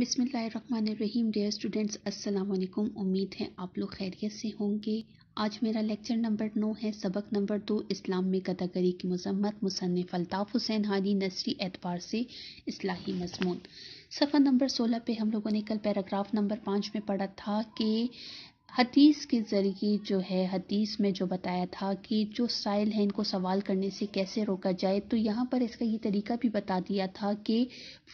बिसमीम dear students अस्सलाम उम्मीद है आप लोग खैरियत से होंगे आज मेरा लेक्चर नंबर नौ है सबक नंबर दो इस्लाम में कदागरी की मजम्मत मुसनफ़ अल्ताफ़ हुसैन हानी नसरी एतबार से इस्लाही मजमून सफ़ा नंबर सोलह पे हम लोगों ने कल पैराग्राफ नंबर पाँच में पढ़ा था कि हदीस के ज़रिए जो है हदीस में जो बताया था कि जो साइल है इनको सवाल करने से कैसे रोका जाए तो यहाँ पर इसका ये तरीका भी बता दिया था कि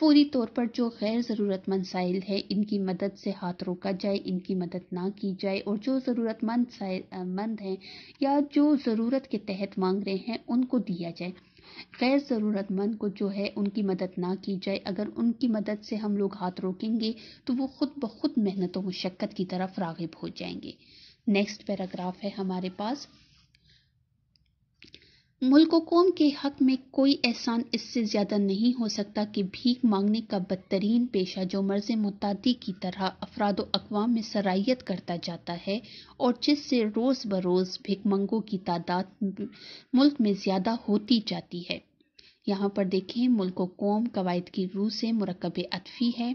फौरी तौर पर जो गैर ज़रूरतमंद साइल है इनकी मदद से हाथ रोका जाए इनकी मदद ना की जाए और जो ज़रूरतमंद मंद हैं या जो ज़रूरत के तहत मांग रहे हैं उनको दिया जाए गैर ज़रूरतमंद को जो है उनकी मदद ना की जाए अगर उनकी मदद से हम लोग हाथ रोकेंगे तो वो ख़ुद ब खुद मेहनत व मशक्क़त की तरफ रागब हो जाएंगे नेक्स्ट पैराग्राफ है हमारे पास मुल्क कौम के हक में कोई एहसान इससे ज़्यादा नहीं हो सकता कि भीख मांगने का बदतरीन पेशा जो मर्ज़ मुतादी की तरह अफराद अकवाम में सराइत करता जाता है और जिससे रोज़ बरोज़ भिकमंगों की तादाद मुल्क में ज़्यादा होती जाती है यहाँ पर देखें मुल्क कौम कवायद की रूह से मरकब अतफी है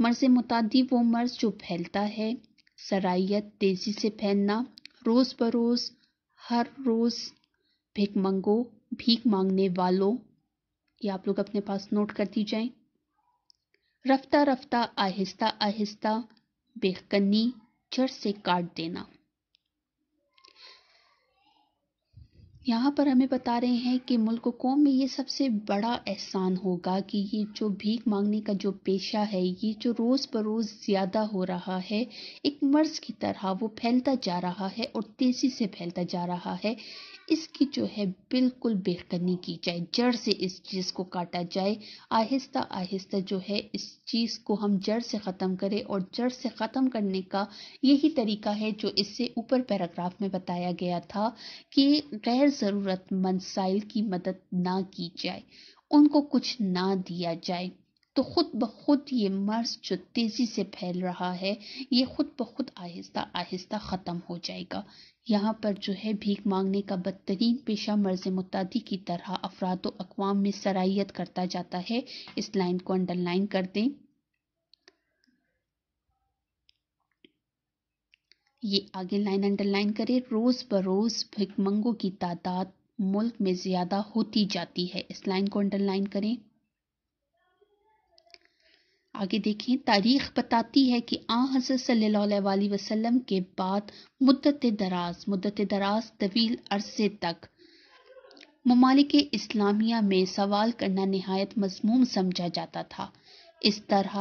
मर्ज़ मुतादी वो मर्ज़ जो फैलता है सराइत तेज़ी से फैलना रोज़ बरोज़ हर रोज़ भिक मंगो भीख मांगने वालों ये आप लोग अपने पास नोट दी जाए रफ्ता रफ्ता आहिस्ता आहिस्ता बेकन्नी जड़ से काट देना यहाँ पर हमें बता रहे हैं कि मुल्क कौम में ये सबसे बड़ा एहसान होगा कि ये जो भीख मांगने का जो पेशा है ये जो रोज़ बरोज़ ज़्यादा हो रहा है एक मर्ज़ की तरह वो फैलता जा रहा है और तेज़ी से फैलता जा रहा है इसकी जो है बिल्कुल बेहकनी की जाए जड़ से इस चीज़ को काटा जाए आहिस्ता आहिस्ता जो है इस चीज़ को हम जड़ से ख़त्म करें और जड़ से ख़त्म करने का यही तरीका है जो इससे ऊपर पैराग्राफ में बताया गया था कि गैर ज़रूरत मंसाइल की मदद ना की जाए उनको कुछ ना दिया जाए तो ख़ुद ब खुद ये मर्ज जो तेज़ी से फैल रहा है ये ख़ुद ब खुद आहिस्ता आहिस्ता ख़त्म हो जाएगा यहाँ पर जो है भीख मांगने का बदतरीन पेशा मर्ज मुतादी की तरह अफराद अकवाम में सराहियत करता जाता है इस लाइन को अंडरलाइन कर दें ये आगे लाइन अंडरलाइन करें रोज़ बरोज़ भिकमंगों की तादाद मुल्क में ज़्यादा होती जाती है इस लाइन को अंडरलाइन करें आगे देखें तारीख बताती है कि आ हज़रत सल्ला वसलम के बाद मुद्दत दराज मुद्दत दराज तवील अरसे तक ममालिक इस्लामिया में सवाल करना नहायत मजमूम समझा जाता था इस तरह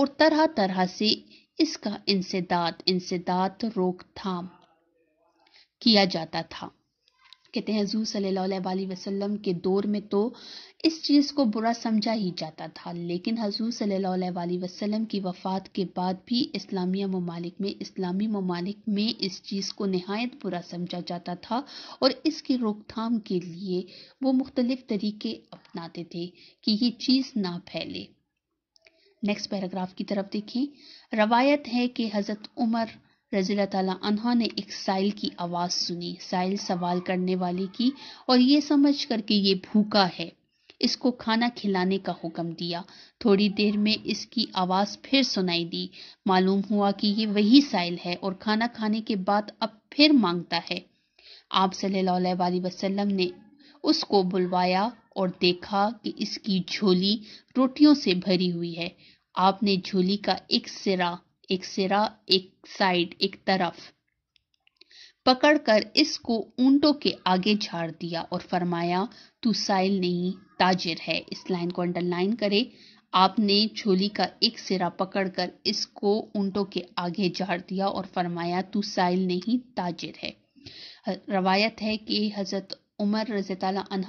और तरह तरह से इसका इंसदाद इंसदाद रोकथाम किया जाता था कहते हैं हजू सल्ला वसम के दौर में तो इस चीज़ को बुरा समझा ही जाता था लेकिन हजू सल्ला वसम की वफ़ात के बाद भी इस्लामिया ममालिक में इस्लामी ममालिक में इस चीज़ को नहायत बुरा समझा जाता था और इसकी रोकथाम के लिए वो मुख्तलिफ़ तरीके अपनाते थे कि ये चीज़ ना फैले नेक्स्ट पैराग्राफ की तरफ देखें रवायत है कि हज़रत उमर रजील तला ने एक साइल की आवाज़ सुनी साइल सवाल करने वाले की और ये समझ कर ये भूखा है इसको खाना खिलाने का हुक्म दिया थोड़ी देर में इसकी आवाज़ फिर सुनाई दी मालूम हुआ कि ये वही साइल है और खाना खाने के बाद अब फिर मांगता है आप सल्लल्लाहु वसल्लम ने उसको बुलवाया और देखा कि इसकी झोली रोटियों से भरी हुई है आपने झोली का एक सिरा एक सिरा एक साइड एक तरफ पकड़कर इसको ऊंटों के आगे झाड़ दिया और फरमाया तू साइल नहीं ताजिर है इस लाइन को अंडरलाइन करें आपने छोली का एक सिरा पकड़कर इसको ऊंटों के आगे झाड़ दिया और फरमाया तू साइल नहीं ताजिर है रवायत है कि हज़रत उमर रज़ी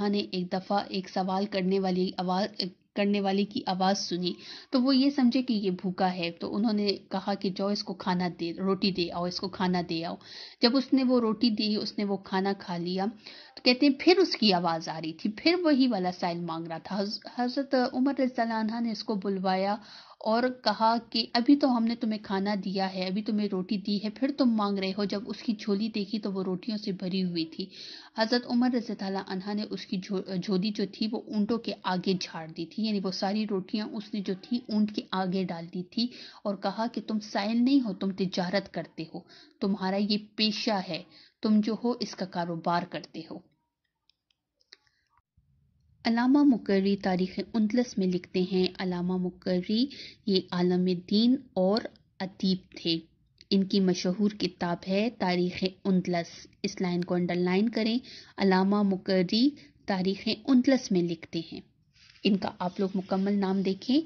ने एक दफ़ा एक सवाल करने वाली आवाज़ करने वाले की आवाज़ सुनी तो वो ये समझे कि ये भूखा है तो उन्होंने कहा कि जाओ इसको खाना दे रोटी दे आओ इसको खाना दे आओ जब उसने वो रोटी दी उसने वो खाना खा लिया तो कहते हैं फिर उसकी आवाज़ आ रही थी फिर वही वाला साइल मांग रहा था हज़रत उमर रजाना ने इसको बुलवाया और कहा कि अभी तो हमने तुम्हें खाना दिया है अभी तुम्हें रोटी दी है फिर तुम मांग रहे हो जब उसकी झोली देखी तो वो रोटियों से भरी हुई थी हज़रत उमर रजा ने उसकी झोली जो थी वो ऊँटों के आगे झाड़ दी थी यानी वो सारी रोटियाँ उसने जो थी ऊँट के आगे डाल दी थी और कहा कि तुम साइल नहीं हो तुम तजारत करते हो तुम्हारा ये पेशा है तुम जो हो इसका कारोबार करते हो अलामा मुकर्री तारीख उनतीस में लिखते हैं अलामा मुकर्री ये आलम दीन और अदीब थे इनकी मशहूर किताब है तारीख उनतीस इस लाइन को अंडरलाइन करें अलामा मुकर्री तारीख उनतीस में लिखते हैं इनका आप लोग मुकम्मल नाम देखें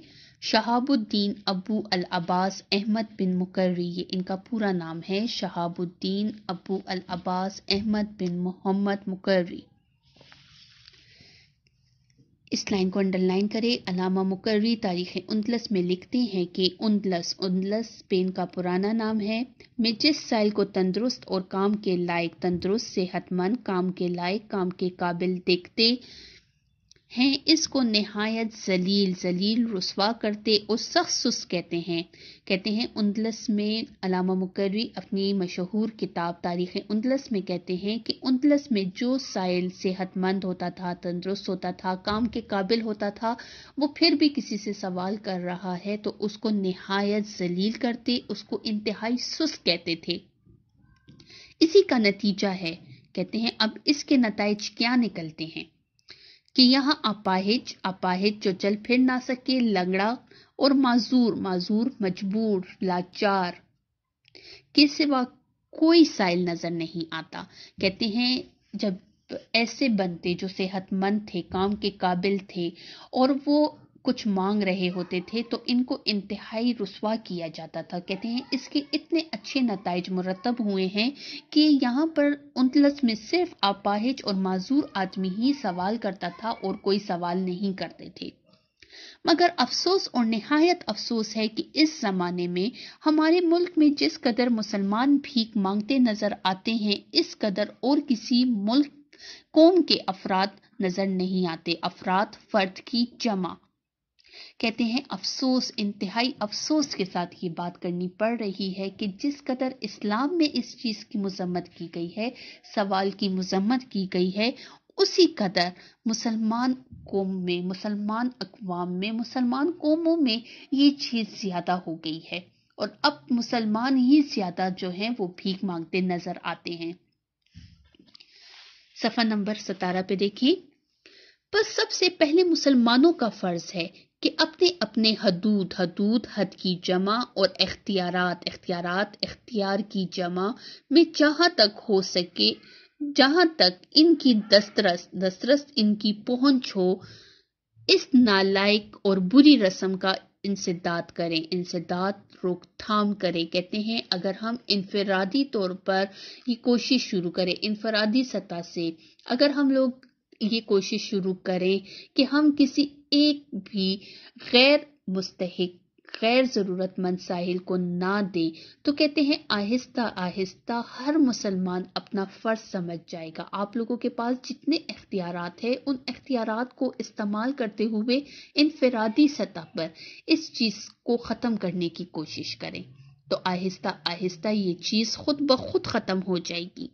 शहाबुद्दीन अबू अल अब्बास अहमद बिन मुकर्री ये इनका पूरा नाम है शहाबुद्दीन अबू अल अब्बास अहमद बिन मोहम्मद मुकर्री इस लाइन को अंडरलाइन करें अलामा मुकर्री तारीख उनतलस में लिखते हैं कि उनतलस उनतलस स्पेन का पुराना नाम है मैं जिस साइल को तंदुरुस्त और काम के लायक तंदुरुस्त सेहतमंद काम के लायक काम के काबिल देखते हैं इसको नहायत जलील जलील रसवा करते और सख्त सुस कहते हैं कहते हैं उनलस में अलामा मुकर्री अपनी मशहूर किताब तारीख उन्दलस में कहते हैं कि उनलस में जो साइल सेहतमंद होता था तंदरुस्त होता था काम के काबिल होता था वो फिर भी किसी से सवाल कर रहा है तो उसको नहायत जलील करते उसको इंतहाई सुस्त कहते थे इसी का नतीजा है कहते हैं अब इसके नतज क्या निकलते हैं कि यहाँ अपाहिज अपाहिज जो चल फिर ना सके लंगड़ा और माजूर माजूर मजबूर लाचार के सिवा कोई साइल नजर नहीं आता कहते हैं जब ऐसे बनते जो सेहतमंद थे काम के काबिल थे और वो कुछ मांग रहे होते थे तो इनको इंतहाई रसवा किया जाता था कहते हैं इसके इतने अच्छे नतज मुरतब हुए हैं कि यहाँ पर उनतलस में सिर्फ अपाहिज और माजूर आदमी ही सवाल करता था और कोई सवाल नहीं करते थे मगर अफसोस और नहायत अफसोस है कि इस जमाने में हमारे मुल्क में जिस कदर मुसलमान भीख मांगते नजर आते हैं इस कदर और किसी मुल्क कौम के अफराद नजर नहीं आते अफराद फर्द की जमा कहते हैं अफसोस इंतहाई अफसोस के साथ ये बात करनी पड़ रही है कि जिस कदर इस्लाम में इस चीज़ की मजम्मत की गई है सवाल की मजम्मत की गई है उसी कदर मुसलमान कौम में मुसलमान अकवाम में मुसलमान कौमों में ये चीज़ ज़्यादा हो गई है और अब मुसलमान ही ज़्यादा जो हैं वो भीख मांगते नज़र आते हैं सफ़ा नंबर सतारह पे देखिए पर सबसे पहले मुसलमानों का फ़र्ज़ है कि अपने अपने हदूद हदूद हद की जमा और अख्तियारात अख्तियारात अख्तियार की जमा में जहाँ तक हो सके जहाँ तक इनकी दस्तरस दस्तरस इनकी पहुंच हो इस नालायक और बुरी रस्म का इंसदाद करें इंसदाद रोकथाम करें कहते हैं अगर हम इनफरादी तौर पर ये कोशिश शुरू करें इनफरादी सतह से अगर हम लोग ये कोशिश शुरू करें कि हम किसी एक भी गैर मुस्तक गैर ज़रूरतमंद साहिल को ना दे तो कहते हैं आहिस्ता आहिस्ता हर मुसलमान अपना फ़र्ज समझ जाएगा आप लोगों के पास जितने अख्तियार है उन अख्तियार को इस्तेमाल करते हुए इनफरादी सतह पर इस चीज़ को ख़त्म करने की कोशिश करें तो आहिस्ता आहिस्ता ये चीज़ खुद ब खुद ख़त्म हो जाएगी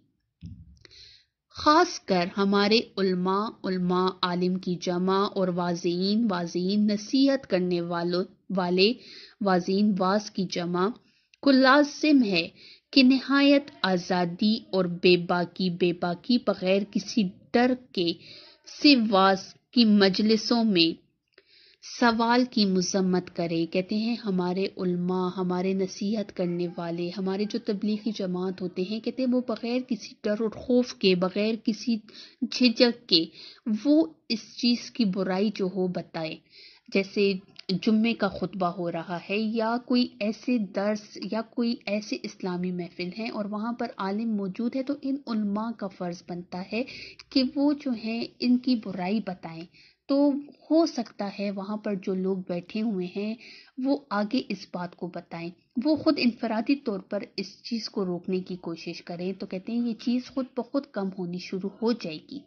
ख़ास कर हमारे उल्मा उल्मा आलिम की जमा और वाजीन वाजीन नसीहत करने वालों वाले वाजीन वास की जमा को लाजिम है कि नहायत आज़ादी और बेबाकी बेबाकी बगैर किसी डर के सिवास की मजलिसों में सवाल की मजम्मत करें कहते हैं हमारे उल्मा हमारे नसीहत करने वाले हमारे जो तबलीगी जमात होते हैं कहते हैं वो बग़ैर किसी डर और खौफ के बग़ैर किसी झिझक के वो इस चीज़ की बुराई जो हो बताएं जैसे जुम्मे का खुतबा हो रहा है या कोई ऐसे दर्स या कोई ऐसे इस्लामी महफिल हैं और वहाँ पर आलिम मौजूद है तो इन उल्मा का फ़र्ज़ बनता है कि वो जो हैं इनकी बुराई बताएं तो हो सकता है वहाँ पर जो लोग बैठे हुए हैं वो आगे इस बात को बताएं वो ख़ुद इनफरादी तौर पर इस चीज़ को रोकने की कोशिश करें तो कहते हैं ये चीज़ खुद ब खुद कम होनी शुरू हो जाएगी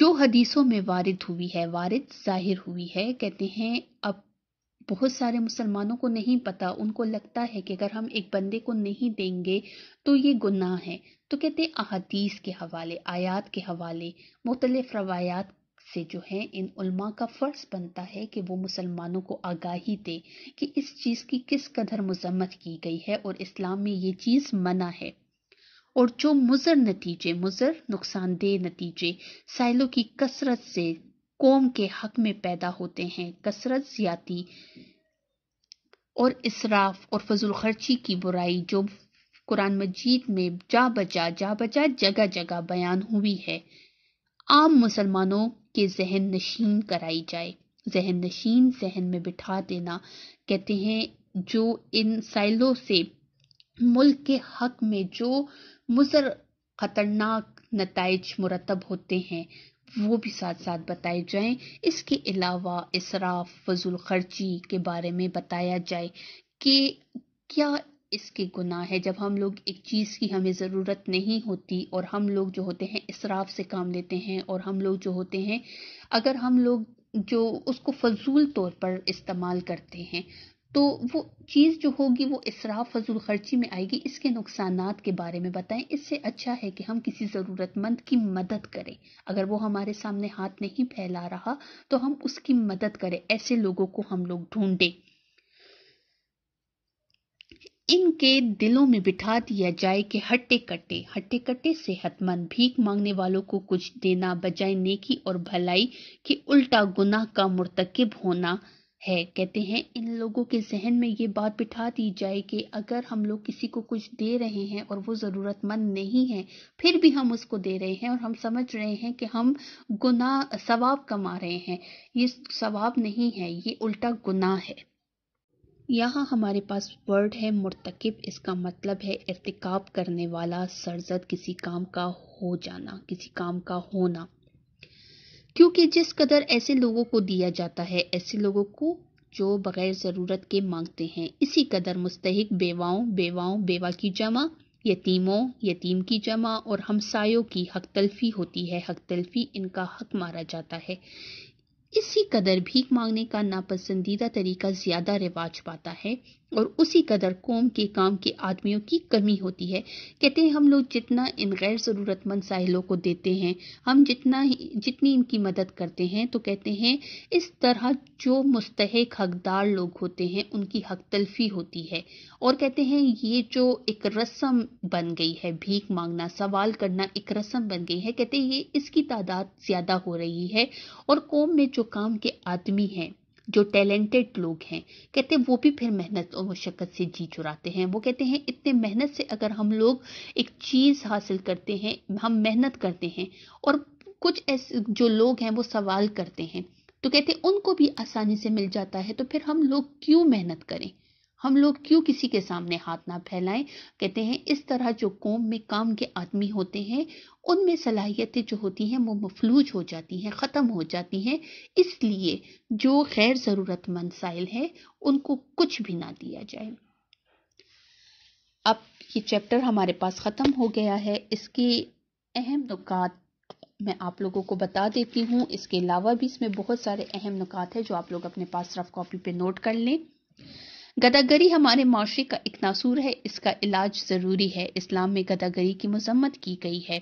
जो हदीसों में वारिद हुई है वारिद जाहिर हुई है कहते हैं अब बहुत सारे मुसलमानों को नहीं पता उनको लगता है कि अगर हम एक बंदे को नहीं देंगे तो ये गुनाह है तो कहते अहदीस के हवाले आयात के हवाले मुख्तलिफ रवायात से जो है इन उल्मा का फ़र्ज़ बनता है कि वो मुसलमानों को आगाही दे कि इस चीज़ की किस कदर मजम्मत की गई है और इस्लाम में ये चीज़ मना है और जो मुजर नतीजे मुजर नुकसानदेह नतीजे साइलों की कसरत से कौम के हक में पैदा होते हैं कसरत ज्यादा और इसराफ और फजूल खर्ची की बुराई जो कुरान मजीद में जा बजा जा बजा जगह जगह बयान हुई है आम मुसलमानों के जहन नशीन कराई जाए जहन नशीन जहन में बिठा देना कहते हैं जो इन साइलों से मुल्क के हक में जो मुजर खतरनाक नतज मुरतब होते हैं वो भी साथ साथ बताए जाएं इसके अलावा इसराफ फजूल खर्ची के बारे में बताया जाए कि क्या इसके गुनाह है जब हम लोग एक चीज़ की हमें ज़रूरत नहीं होती और हम लोग जो होते हैं इसराफ से काम लेते हैं और हम लोग जो होते हैं अगर हम लोग जो उसको फजूल तौर पर इस्तेमाल करते हैं तो वो चीज़ जो होगी वो इसरा फजूल खर्ची में आएगी इसके नुकसान के बारे में बताएं इससे अच्छा है कि हम किसी ज़रूरतमंद की मदद करें अगर वो हमारे सामने हाथ नहीं फैला रहा तो हम उसकी मदद करें ऐसे लोगों को हम लोग ढूंढें इनके दिलों में बिठा दिया जाए कि हट्टे कट्टे हट्टे कट्टे सेहतमंद भीख मांगने वालों को कुछ देना बजाय नेकी और भलाई के उल्टा गुनाह का मुर्तकब होना है कहते हैं इन लोगों के जहन में ये बात बिठा दी जाए कि अगर हम लोग किसी को कुछ दे रहे हैं और वो ज़रूरतमंद नहीं है फिर भी हम उसको दे रहे हैं और हम समझ रहे हैं कि हम गुनाह सवाब कमा रहे हैं ये सवाब नहीं है ये उल्टा गुनाह है यहाँ हमारे पास वर्ड है मुरतकब इसका मतलब है इरतकब करने वाला सरजद किसी काम का हो जाना किसी काम का होना क्योंकि जिस कदर ऐसे लोगों को दिया जाता है ऐसे लोगों को जो बगैर ज़रूरत के मांगते हैं इसी कदर मुस्तक बेवाओं बेवाओं बेवा की जमा यतीमों यतीम की जमा और हमसायों की हक तलफी होती है हक तलफी इनका हक मारा जाता है इसी कदर भीख मांगने का नापसंदीदा तरीका ज़्यादा रिवाज पाता है और उसी कदर कौम के काम के आदमियों की कमी होती है कहते हैं हम लोग जितना इन गैर ज़रूरतमंद साहिलों को देते हैं हम जितना ही जितनी इनकी मदद करते हैं तो कहते हैं इस तरह जो मुस्तक हकदार लोग होते हैं उनकी हक तलफी होती है और कहते हैं ये जो एक रस्म बन गई है भीख मांगना सवाल करना एक रस्म बन गई है कहते हैं ये इसकी तादाद ज़्यादा हो रही है और कौम में जो काम के आदमी हैं जो टैलेंटेड लोग हैं कहते हैं वो भी फिर मेहनत और मुशक्क़त से जी चुराते हैं वो कहते हैं इतने मेहनत से अगर हम लोग एक चीज़ हासिल करते हैं हम मेहनत करते हैं और कुछ ऐसे जो लोग हैं वो सवाल करते हैं तो कहते हैं उनको भी आसानी से मिल जाता है तो फिर हम लोग क्यों मेहनत करें हम लोग क्यों किसी के सामने हाथ ना फैलाएं कहते हैं इस तरह जो कौम में काम के आदमी होते हैं उनमें सलाहियतें जो होती हैं वो मफलूज हो जाती हैं ख़त्म हो जाती हैं इसलिए जो गैर ज़रूरतमंद साइल है उनको कुछ भी ना दिया जाए अब ये चैप्टर हमारे पास ख़त्म हो गया है इसके अहम नुकात मैं आप लोगों को बता देती हूँ इसके अलावा भी इसमें बहुत सारे अहम नुकात है जो आप लोग अपने पास रफ कॉपी पे नोट कर लें गदागरी हमारे माशरे का एक नासूर है इसका इलाज ज़रूरी है इस्लाम में गदागरी की मजम्मत की गई है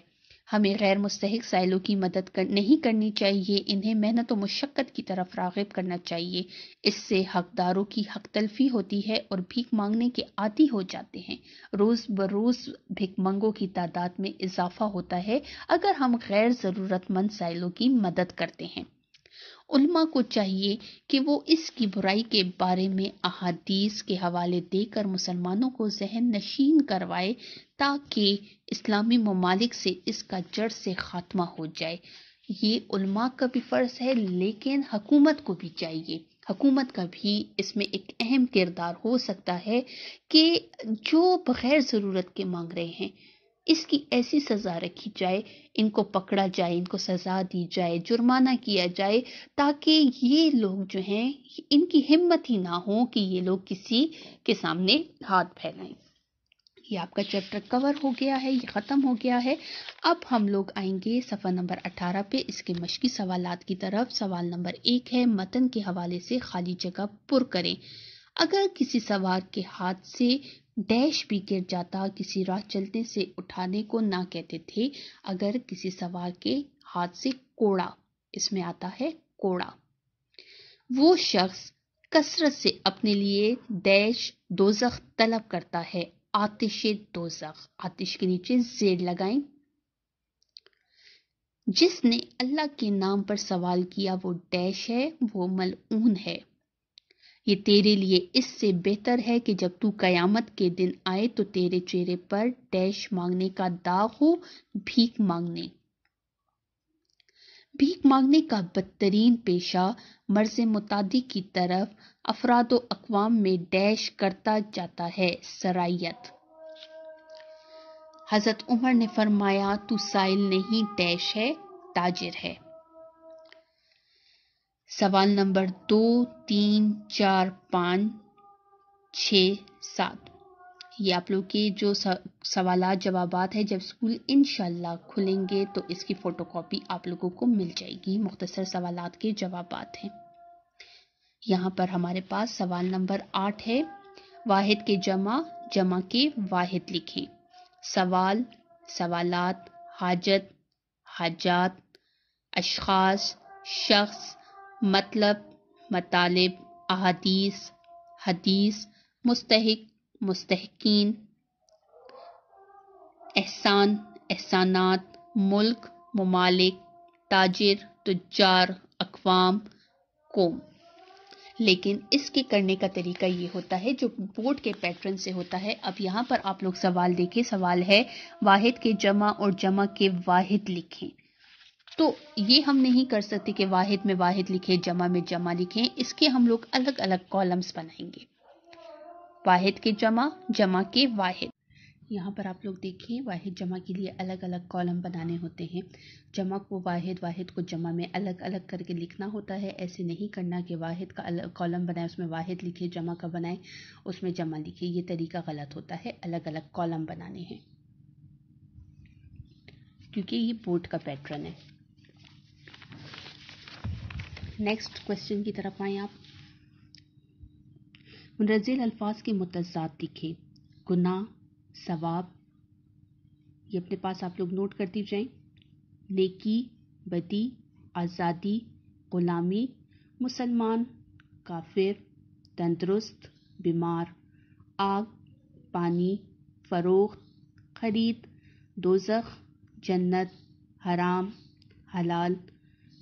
हमें गैर मुस्तक साइलों की मदद कर, नहीं करनी चाहिए इन्हें मेहनत व मशक्क़त की तरफ रागब करना चाहिए इससे हकदारों की हक तलफी होती है और भीख मांगने के आदि हो जाते हैं रोज़ बरोज़ भीख मंगों की तादाद में इजाफा होता है अगर हम गैर ज़रूरतमंद साइलों की मदद करते हैं उलमा को चाहिए कि वो इसकी बुराई के बारे में अहादीस के हवाले देकर मुसलमानों को जहन नशीन करवाए ताकि इस्लामी ममालिक से इसका जड़ से खात्मा हो जाए ये उलमा का भी फ़र्ज़ है लेकिन हकूमत को भी चाहिए हकूमत का भी इसमें एक अहम किरदार हो सकता है कि जो बग़ैर ज़रूरत के मांग रहे हैं इसकी ऐसी सज़ा रखी जाए इनको पकड़ा जाए इनको सज़ा दी जाए जुर्माना किया जाए ताकि ये लोग जो हैं इनकी हिम्मत ही ना हो कि ये लोग किसी के सामने हाथ फैलाएं ये आपका चैप्टर कवर हो गया है ये ख़त्म हो गया है अब हम लोग आएंगे सफ़ा नंबर 18 पे इसके मशक़ी सवाल की तरफ सवाल नंबर एक है मतन के हवाले से खाली जगह पुर करें अगर किसी सवार के हाथ से डैश भी गिर जाता किसी राह चलते से उठाने को ना कहते थे अगर किसी सवार के हाथ से कोड़ा इसमें आता है कोड़ा वो शख्स कसरत से अपने लिए डैश दोजख तलब करता है आतिश दोजख आतिश के नीचे जेर लगाएं जिसने अल्लाह के नाम पर सवाल किया वो डैश है वो मलऊन है ये तेरे लिए इससे बेहतर है कि जब तू कयामत के दिन आए तो तेरे चेहरे पर डैश मांगने का दाग हो भीख मांगने भीख मांगने का बदतरीन पेशा मर्ज मुतादी की तरफ अफराद अकवाम में डैश करता जाता है सराइत हजरत उमर ने फरमाया तू साइल नहीं डैश है ताजिर है सवाल नंबर दो तीन चार पाँच छ सात ये आप लोग के जो सवाल जवाब है जब स्कूल इन खुलेंगे तो इसकी फ़ोटोकॉपी आप लोगों को मिल जाएगी मुख्तसर सवाल के जवाब हैं यहाँ पर हमारे पास सवाल नंबर आठ है वाहिद के जमा जमा के वाहिद लिखें सवाल सवालत हाजत हाजात अशास शख्स मतलब मतलब अदीस हदीस मुस्तक मुस्तकिन एहसान एहसानात मुल्क ममालिक ताजर तुजार अकवाम कौम लेकिन इसके करने का तरीका ये होता है जो बोर्ड के पैटर्न से होता है अब यहाँ पर आप लोग सवाल देखें सवाल है वाहिद के जमा और जमा के वाहिद लिखें तो ये हम नहीं कर सकते कि वाहिद में वाहिद लिखें जमा में जमा लिखें इसके हम लोग अलग अलग कॉलम्स बनाएंगे वाहिद के जमा जमा के वाहिद यहाँ पर आप लोग देखिए वाहिद जमा के लिए अलग अलग कॉलम बनाने होते हैं जमा को वाहिद वाहिद को जमा में अलग अलग करके लिखना होता है ऐसे नहीं करना कि वाहिद का अलग कॉलम बनाए उसमें वाहिद लिखे जमा का बनाए उसमें जमा लिखे ये तरीका गलत होता है अलग अलग कॉलम बनाने हैं क्योंकि ये बोर्ड का पैटर्न है नेक्स्ट क्वेश्चन की तरफ आए आप मुनरजील अल्फाज के मुतजाद दिखे गुना सवाब ये अपने पास आप लोग नोट करती जाएं नेकी बदी आज़ादी ग़ुलामी मुसलमान काफिर तंदरुस्त बीमार आग पानी फरोख ख़रीद दोजख जन्नत हराम हलाल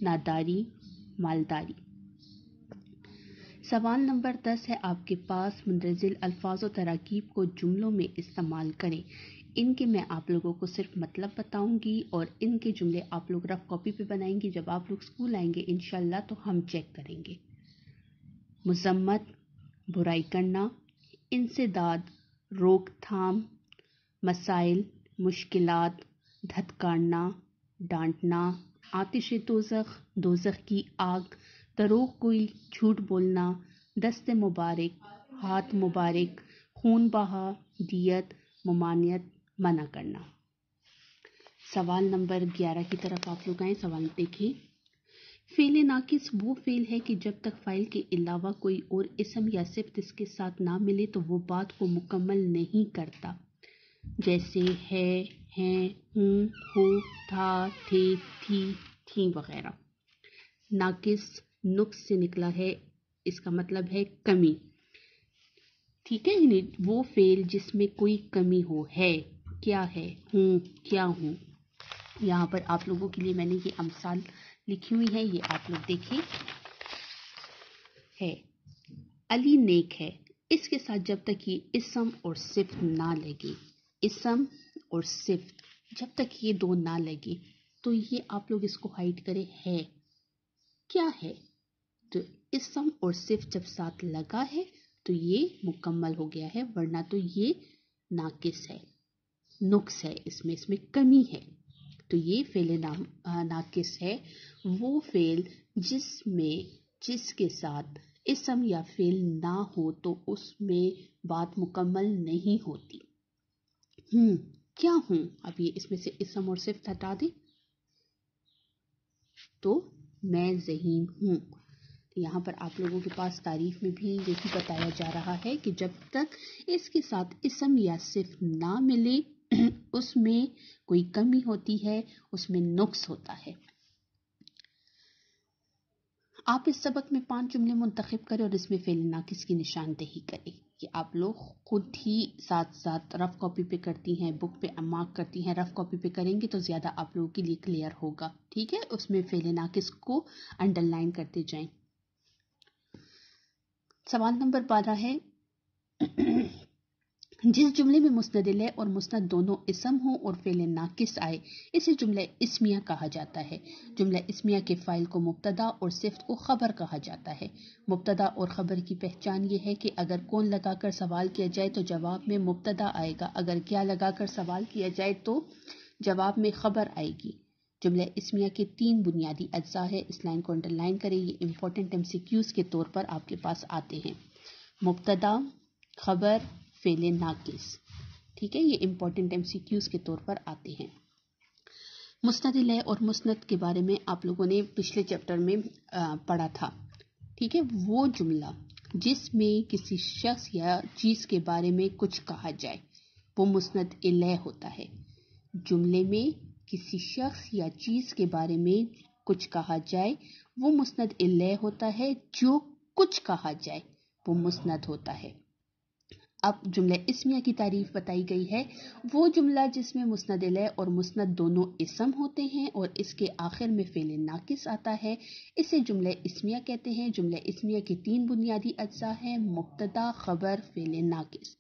नादारी मालदारी सवाल नंबर दस है आपके पास मुंतजिल अल्फाज और तरकीब को जुमलों में इस्तेमाल करें इनके मैं आप लोगों को सिर्फ मतलब बताऊंगी और इनके जुमले आप लोग रफ कॉपी पे बनाएंगे जब आप लोग स्कूल आएंगे इन तो हम चेक करेंगे मजम्मत बुराई करना इंसदाद रोकथाम मसाइल मुश्किलात धतकारना डांटना आतिश दोज़ख दोज़ख की आग दरोग कोई झूठ बोलना दस्त मुबारक हाथ मुबारक खून बहा दियत ममानियत मना करना सवाल नंबर ग्यारह की तरफ आप लोग आए सवाल देखें फेल नाकिस वो फेल है कि जब तक फ़ाइल के अलावा कोई और इसम या सिफ्त इसके साथ ना मिले तो वो बात को मुकम्मल नहीं करता जैसे है हैं हूँ हो था थे थी थी वगैरह नाकिस नुक्स से निकला है इसका मतलब है कमी ठीक है यानी वो फेल जिसमें कोई कमी हो है क्या है हूँ क्या हूँ यहाँ पर आप लोगों के लिए मैंने ये अमसाल लिखी हुई है ये आप लोग देखें है अली नेक है इसके साथ जब तक ये इसम और सिफ ना लगे इसम और सिर्फ जब तक ये दो ना लगे तो ये आप लोग इसको हाइड करें है क्या है तो इसम और सिर्फ जब साथ लगा है तो ये मुकम्मल हो गया है वरना तो ये नाकिस है नुक्स है इसमें इसमें कमी है तो ये फेल ना, नाकिस है वो फेल जिसमें जिसके साथ इसम या फेल ना हो तो उसमें बात मुकम्मल नहीं होती हम्म क्या हूं अब ये इसमें से इसम और सिर्फ हटा दें तो मैं जहीन हूं तो यहाँ पर आप लोगों के पास तारीफ में भी यही बताया जा रहा है कि जब तक इसके साथ इसम या सिर्फ ना मिले उसमें कोई कमी होती है उसमें नुक्स होता है आप इस सबक में पांच जुमले मुंतखब करें और इसमें फेल नाकिस निशानदेही करें कि आप लोग खुद ही साथ साथ रफ़ कॉपी पे करती हैं बुक पे मार्क करती हैं रफ़ कॉपी पे करेंगे तो ज़्यादा आप लोगों के लिए क्लियर होगा ठीक है उसमें किस को अंडरलाइन करते जाएं सवाल नंबर बारह है जिस जुमले में मुस्ंदिल और मुस्ंद दोनों इसम हो और फेल नाकिस आए इसे जुमला इसमिया कहा जाता है जुमला इसमिया के फ़ाइल को मुबतदा और सिफ्त को ख़बर कहा जाता है मुबतदा और ख़बर की पहचान यह है कि अगर कौन लगाकर सवाल किया जाए तो जवाब में मुबतदा आएगा अगर क्या लगाकर सवाल किया जाए तो जवाब में ख़बर आएगी जुमला इसमिया के तीन बुनियादी अज्जा है इस लाइन को अंडरलाइन करें ये इंपॉर्टेंट एम के तौर पर आपके पास आते हैं मुबतदा खबर फेले ना केस ठीक है ये इंपॉर्टेंट एम के तौर पर आते हैं मुस्ंद लय और मुस्ंद के बारे में आप लोगों ने पिछले चैप्टर में पढ़ा था ठीक है वो जुमला जिसमें किसी शख्स या चीज़ के बारे में कुछ कहा जाए वो मुस्ंद लय होता है जुमले में किसी शख्स या चीज़ के बारे में कुछ कहा जाए वो मुस्ंद लय होता है जो कुछ कहा जाए वो मुस्ंद होता है अब जुमला इसमिया की तारीफ बताई गई है वो जुमला जिसमें मुस्ंद और मुस्ंद दोनों इसम होते हैं और इसके आखिर में फेल नाकिस आता है इसे जुमला इसमिया कहते हैं जुमला इसमिया के तीन बुनियादी अज्जा हैं मुबतदा खबर फेल नाकिस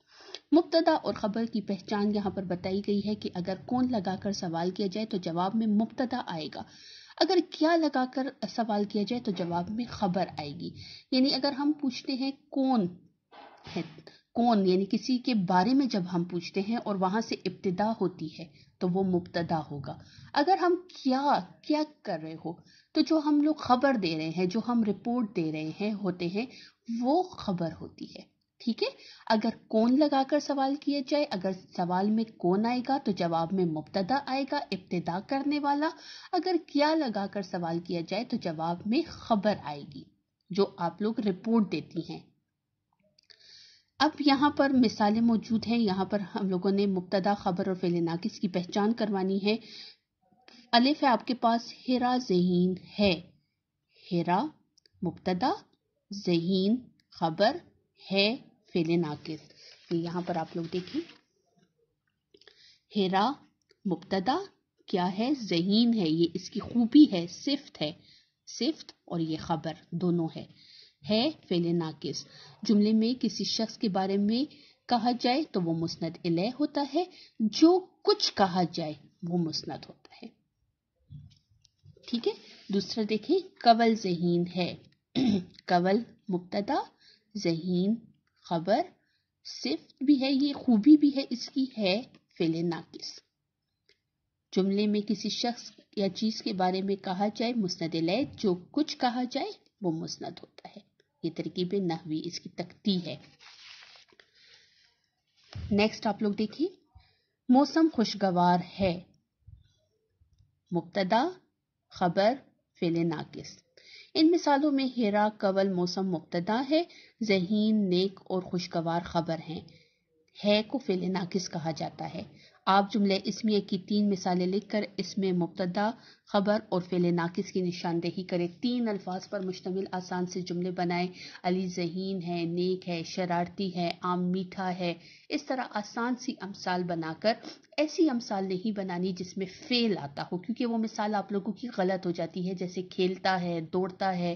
मुबतदा और ख़बर की पहचान यहाँ पर बताई गई है कि अगर कौन लगाकर सवाल किया जाए तो जवाब में मुबतदा आएगा अगर क्या लगाकर सवाल किया जाए तो जवाब में खबर आएगी यानी अगर हम पूछते हैं कौन है कौन यानी किसी के बारे में जब हम पूछते हैं और वहां से इब्तदा होती है तो वो मुबतदा होगा अगर हम क्या क्या कर रहे हो तो जो हम लोग खबर दे रहे हैं जो हम रिपोर्ट दे रहे हैं होते हैं वो खबर होती है ठीक है अगर कौन लगाकर सवाल किया जाए अगर सवाल में कौन आएगा तो जवाब में मुबतदा आएगा इब्तदा करने वाला अगर क्या लगाकर सवाल किया जाए तो जवाब में खबर आएगी जो आप लोग रिपोर्ट देती हैं अब यहाँ पर मिसालें मौजूद हैं यहाँ पर हम लोगों ने मुबतदा खबर और फेले नाकिस की पहचान करवानी है अलिफ है आपके पास हेरा जहीन है हेरा मुबतदा जहीन खबर है फेले नाकिस तो यहाँ पर आप लोग देखिए हेरा मुबतदा क्या है जहीन है ये इसकी खूबी है सिफ्त है सिफ्त और ये खबर दोनों है है फेल नाकिस जुमले में किसी शख्स के बारे में कहा जाए तो वो मुस्नद अलह होता है जो कुछ कहा जाए वो मुस्नद होता है ठीक है दूसरा देखें कवल जहीन है कवल मुबतदा जहीन खबर सिर्फ भी है ये खूबी भी है इसकी है फेल नाकिस जुमले में किसी शख्स या चीज के बारे में कहा जाए मुस्नद जो कुछ कहा जाए वो मुस्नद होता है ये तरकीब नहवी इसकी तख्ती है नेक्स्ट आप लोग देखिए मौसम खुशगवार है मुबतदा खबर फेले नाकिस इन मिसालों में हेरा कवल मौसम मुबतदा है जहीन नेक और खुशगवार खबर है है को फेले नाकिस कहा जाता है आप जुमले इसमें की तीन मिसालें लिखकर इसमें मुबतदा खबर और फेल नाकिस की निशानदेही करें तीन अल्फाज पर मुश्तमिल आसान से जुमले बनाएं अली जहीन है नेक है शरारती है आम मीठा है इस तरह आसान सी अमसाल बनाकर ऐसी अमसाल नहीं बनानी जिसमें फेल आता हो क्योंकि वो मिसाल आप लोगों की गलत हो जाती है जैसे खेलता है दौड़ता है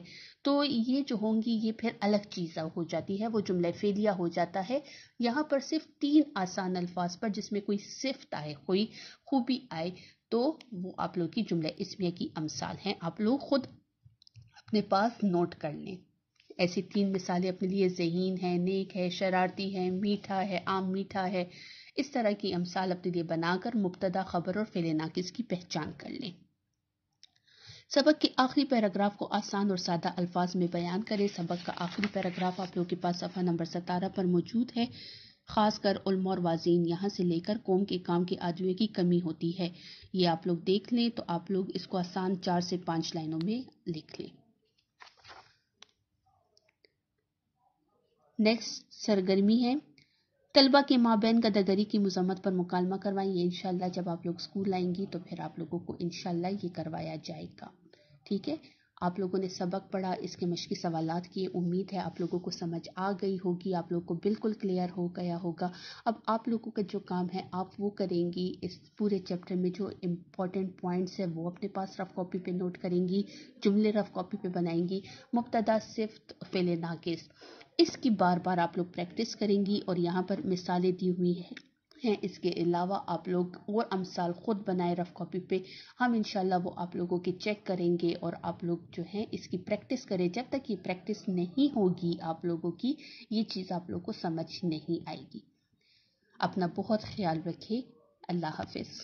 तो ये जो होंगी ये फिर अलग चीज़ हो जाती है वो जुमला फेलिया हो जाता है यहाँ पर सिर्फ तीन आसान अल्फाज पर जिसमें कोई सिफ्त आए कोई खूबी आए तो वो आप लोग की जुमला इसमिया की अमसाल हैं आप लोग खुद अपने पास नोट कर लें ऐसी तीन मिसालें अपने लिए जहीन है नेक है शरारती है मीठा है आम मीठा है इस तरह की अमसाल अपने लिए बनाकर मुबतदा खबर और फेले नाकिस की पहचान कर लें सबक के आखिरी पैराग्राफ को आसान और सादा अल्फाज में बयान करें सबक का आखिरी पैराग्राफ आप लोगों के पास सफ़ा नंबर सतारह पर मौजूद है खासकर उल्म और वाजीन यहाँ से लेकर कौम के काम के आदमियों की कमी होती है ये आप लोग देख लें तो आप लोग इसको आसान चार से पांच लाइनों में लिख लें नेक्स्ट सरगर्मी है तलबा के माँ का गदागरी की मजम्मत पर मुकालमा करवाइए इन जब आप लोग स्कूल आएंगी तो फिर आप लोगों को इन ये करवाया जाएगा ठीक है आप लोगों ने सबक पढ़ा इसके मश्क़ी सवाल किए उम्मीद है आप लोगों को समझ आ गई होगी आप लोगों को बिल्कुल क्लियर हो गया होगा अब आप लोगों का जो काम है आप वो करेंगी इस पूरे चैप्टर में जो इम्पॉर्टेंट पॉइंट्स है वो अपने पास रफ कॉपी पे नोट करेंगी जुमले रफ कॉपी पे बनाएंगी मुबतदा सिफ्त फेले नाकिस इसकी बार बार आप लोग प्रैक्टिस करेंगी और यहाँ पर मिसालें दी हुई है हैं इसके अलावा आप लोग और अमसाल ख़ुद बनाए रफ कॉपी पे हम इन वो आप लोगों के चेक करेंगे और आप लोग जो है इसकी प्रैक्टिस करें जब तक ये प्रैक्टिस नहीं होगी आप लोगों की ये चीज़ आप लोगों को समझ नहीं आएगी अपना बहुत ख्याल रखें अल्लाह हाफिज़